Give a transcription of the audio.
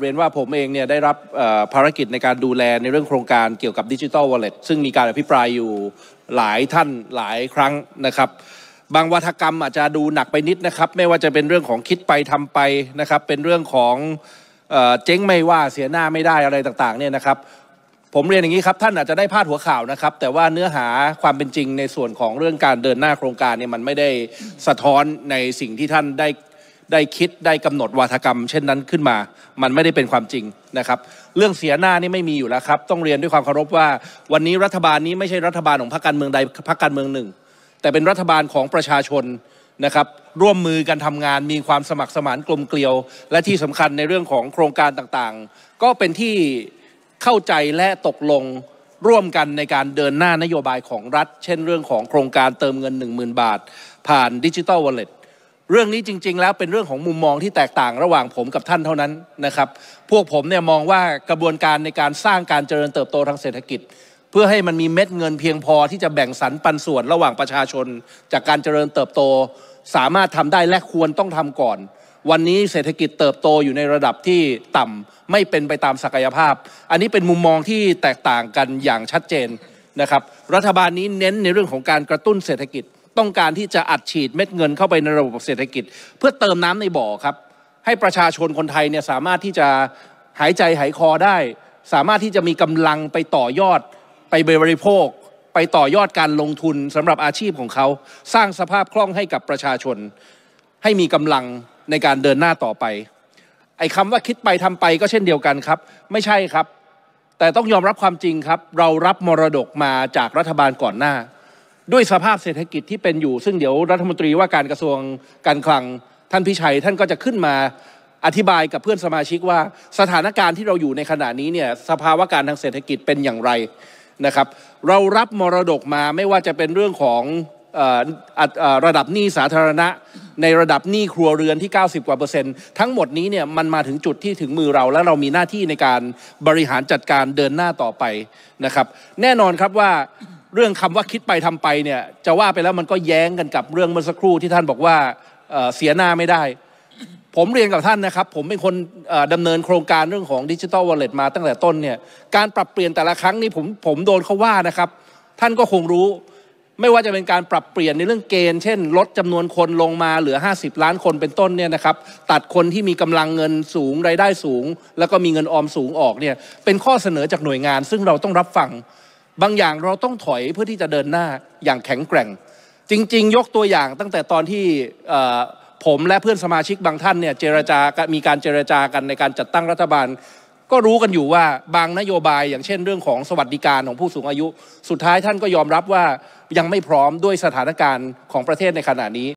เรียนว่าผมเองเนี่ยได้รับภารกิจในการดูแลในเรื่องโครงการเกี่ยวกับดิจิทัลวอลเล็ซึ่งมีการอภิปรายอยู่หลายท่านหลายครั้งนะครับ บางวัฒกรรมอาจจะดูหนักไปนิดนะครับไม่ว่าจะเป็นเรื่องของคิดไปทำไปนะครับเป็นเรื่องของเจ๊งไม่ว่าเสียหน้าไม่ได้อะไรต่างๆเนี่ยนะครับผมเรียนอย่างนี้ครับท่านอาจจะได้พาดหัวข่าวนะครับแต่ว่าเนื้อหาความเป็นจริงในส่วนของเรื่องการเดินหน้าโครงการเนี่ยมันไม่ได้สะท้อนในสิ่งที่ท่านได้ได้คิดได้กำหนดวาทกรรมเช่นนั้นขึ้นมามันไม่ได้เป็นความจริงนะครับ เรื่องเสียหน้านี่ไม่มีอยู่แล้วครับ ต้องเรียนด้วยความเคารพว่า วันนี้รัฐบาลนี้ไม่ใช่รัฐบาลของพรรคการเมืองใดพรรคการเมืองหนึ่ง แต่เป็นรัฐบาลของประชาชนนะครับ ร่วมมือกันทำงานมีความสมัครสมานกลมเกลียว และที่สำคัญในเรื่องของโครงการต่างๆ ก็เป็นที่เข้าใจและตกลงร่วมกันในการเดินหน้านโยบายของรัฐ เช่นเรื่องของโครงการเติมเงิน 10,000 บาท ผ่านดิจิทัลวอลเล็ตเรื่องนี้จริงๆ แล้วเป็นเรื่องของมุมมองที่แตกต่างระหว่างผมกับท่านเท่านั้นนะครับ พวกผมเนี่ยมองว่ากระบวนการในการสร้างการเจริญเติบโตทางเศรษฐกิจ เพื่อให้มันมีเม็ดเงินเพียงพอที่จะแบ่งสรรปันส่วนระหว่างประชาชน จากการเจริญเติบโต สามารถทำได้และควรต้องทำก่อน วันนี้เศรษฐกิจเติบโตอยู่ในระดับที่ต่ำไม่เป็นไปตามศักยภาพ อันนี้เป็นมุมมองที่แตกต่างกันอย่างชัดเจนนะครับรัฐบาลนี้เน้นในเรื่องของการกระตุ้นเศรษฐกิจต้องการที่จะอัดฉีดเม็ดเงินเข้าไปในระบบเศรษฐกิจ เพื่อเติมน้ำในบ่อครับ ให้ประชาชนคนไทยเนี่ยสามารถที่จะหายใจหายคอได้ สามารถที่จะมีกำลังไปต่อยอดไปบริโภค ไปต่อยอดการลงทุน สำหรับอาชีพของเขา สร้างสภาพคล่องให้กับประชาชน ให้มีกำลังในการเดินหน้าต่อไป ไอ้คำว่าคิดไปทำไปก็เช่นเดียวกันครับ ไม่ใช่ครับ แต่ต้องยอมรับความจริงครับเรารับมรดกมาจากรัฐบาลก่อนหน้าด้วยสภาพเศรษฐกิจที่เป็นอยู่ซึ่งเดี๋ยวรัฐมนตรีว่าการกระทรวงการคลังท่านพิชัยท่านก็จะขึ้นมาอธิบายกับเพื่อนสมาชิกว่าสถานการณ์ที่เราอยู่ในขณะนี้เนี่ยสภาวะการทางเศรษฐกิจเป็นอย่างไรนะครับเรารับมรดกมาไม่ว่าจะเป็นเรื่องของระดับหนี้สาธารณะในระดับหนี้ครัวเรือนที่ 90กว่าเปอร์เซ็นต์ทั้งหมดนี้เนี่ยมันมาถึงจุดที่ถึงมือเราและเรามีหน้าที่ในการบริหารจัดการเดินหน้าต่อไปนะครับแน่นอนครับว่าเรื่องคำว่าคิดไปทำไปเนี่ยจะว่าไปแล้วมันก็แย้งกันกับเรื่องเมื่อสักครู่ที่ท่านบอกว่าเสียหน้าไม่ได้ ผมเรียนกับท่านนะครับ ผมเป็นคนดำเนินโครงการเรื่องของดิจิทัลวอลเล็ตมาตั้งแต่ต้นเนี่ยการปรับเปลี่ยนแต่ละครั้งนี่ผมผมโดนเขาว่านะครับ ท่านก็คงรู้ ไม่ว่าจะเป็นการปรับเปลี่ยนในเรื่องเกณฑ์เช่น ลดจำนวนคนลงมา เหลือ 50 ล้านคนเป็นต้นเนี่ยนะครับ ตัดคนที่มีกำลังเงินสูงรายได้สูง แล้วก็มีเงินออมสูงออกเนี่ยเป็นข้อเสนอจากหน่วยงาน ซึ่งเราต้องรับฟังบางอย่างเราต้องถอยเพื่อที่จะเดินหน้าอย่างแข็งแกร่ง จริงๆยกตัวอย่างตั้งแต่ตอนที่ผมและเพื่อนสมาชิกบางท่านเนี่ยเจรจามีการเจรจากันในการจัดตั้งรัฐบาล ก็รู้กันอยู่ว่าบางนโยบายอย่างเช่น เรื่องของสวัสดิการของผู้สูงอายุ สุดท้ายท่านก็ยอมรับว่ายังไม่พร้อมด้วยสถานการณ์ของประเทศในขณะนี้